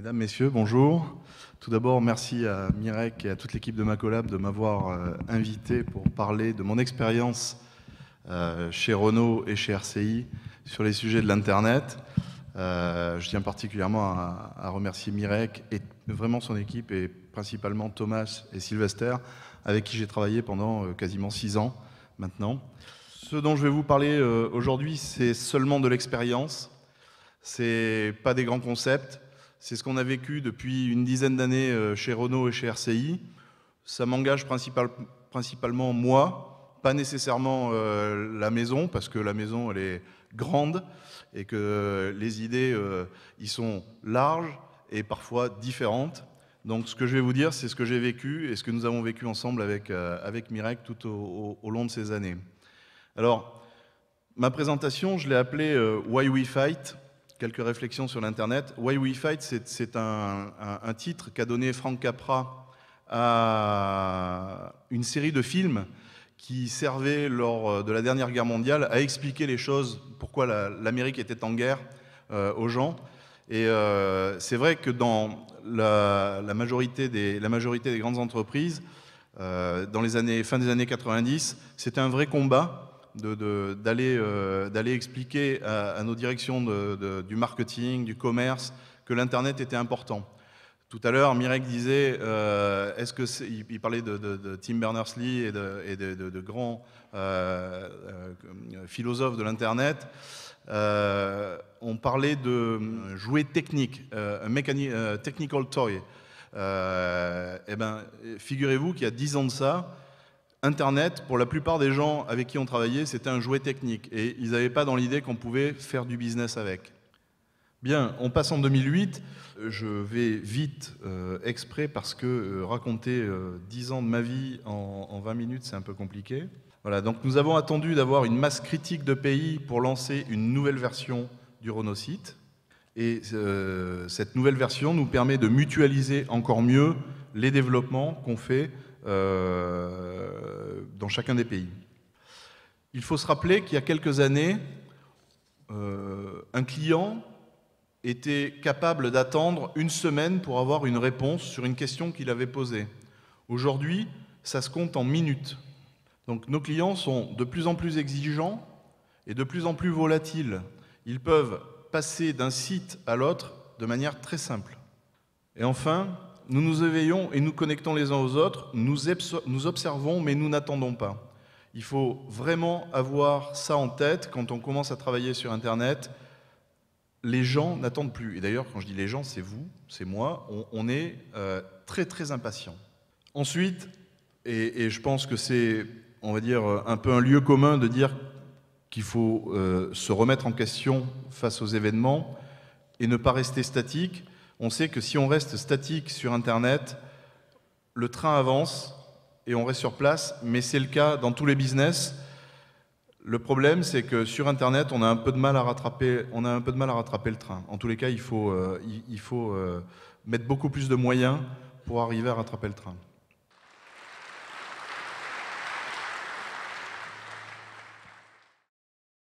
Mesdames, Messieurs, bonjour. Tout d'abord, merci à Mirek et à toute l'équipe de Macolab de m'avoir euh, invité pour parler de mon expérience euh, chez Renault et chez RCI sur les sujets de l'Internet. Euh, je tiens particulièrement à, remercier Mirek et vraiment son équipe et principalement Thomas et Sylvester avec qui j'ai travaillé pendant quasiment six ans maintenant. Ce dont je vais vous parler aujourd'hui, c'est seulement de l'expérience. C'est pas des grands concepts, c'est ce qu'on a vécu depuis une dizaine d'années euh, chez Renault et chez RCI. Ça m'engage principalement moi, pas nécessairement euh, la maison, parce que la maison, elle est grande et que euh, les idées, ils sont larges et parfois différentes. Donc ce que je vais vous dire, c'est ce que j'ai vécu et ce que nous avons vécu ensemble avec, avec Mirek tout au, au, long de ces années. Alors, ma présentation, je l'ai appelée Why We Fight, quelques réflexions sur l'Internet. Why We Fight, c'est un, titre qu'a donné Frank Capra à une série de films qui servait lors euh, de la dernière guerre mondiale à expliquer les choses, pourquoi l'Amérique était en guerre euh, aux gens. Et euh, c'est vrai que dans la, majorité des, la, majorité des, grandes entreprises, dans les années, fin des années 90, c'était un vrai combat euh, d'aller expliquer à, nos directions du marketing, du commerce, que l'Internet était important. Tout à l'heure, Mirek disait, euh, est-ce que il, parlait de, Tim Berners-Lee et de, grands euh, philosophes de l'Internet. on parlait de jouer technique, un technical toy. et eh ben figurez-vous qu'il y a dix ans de ça, Internet, pour la plupart des gens avec qui on travaillait, c'était un jouet technique et ils n'avaient pas dans l'idée qu'on pouvait faire du business avec. Bien, on passe en 2008. Je vais vite euh, exprès parce que euh, raconter 10 euh, ans de ma vie en, 20 minutes, c'est un peu compliqué. Voilà, donc nous avons attendu d'avoir une masse critique de pays pour lancer une nouvelle version du Site. Et cette nouvelle version nous permet de mutualiser encore mieux les développements qu'on fait euh, dans chacun des pays. Il faut se rappeler qu'il y a quelques années, euh, un client était capable d'attendre une semaine pour avoir une réponse sur une question qu'il avait posée. Aujourd'hui, ça se compte en minutes. Donc nos clients sont de plus en plus exigeants et de plus en plus volatiles. Ils peuvent passer d'un site à l'autre de manière très simple. Et enfin, nous nous éveillons et nous connectons les uns aux autres, nous, observons mais nous n'attendons pas. Il faut vraiment avoir ça en tête quand on commence à travailler sur Internet. Les gens n'attendent plus. Et d'ailleurs, quand je dis les gens, c'est vous, c'est moi, on, est euh, très très impatient. Ensuite, et, je pense que c'est, on va dire, euh, un peu un lieu commun de dire qu'il faut euh, se remettre en question face aux événements et ne pas rester statique on sait que si on reste statique sur Internet, le train avance et on reste sur place, mais c'est le cas dans tous les business. Le problème, c'est que sur Internet, on a un peu de mal à rattraper, on a un peu de mal à rattraper le train. En tous les cas, il faut, euh, il, faut euh, mettre beaucoup plus de moyens pour arriver à rattraper le train.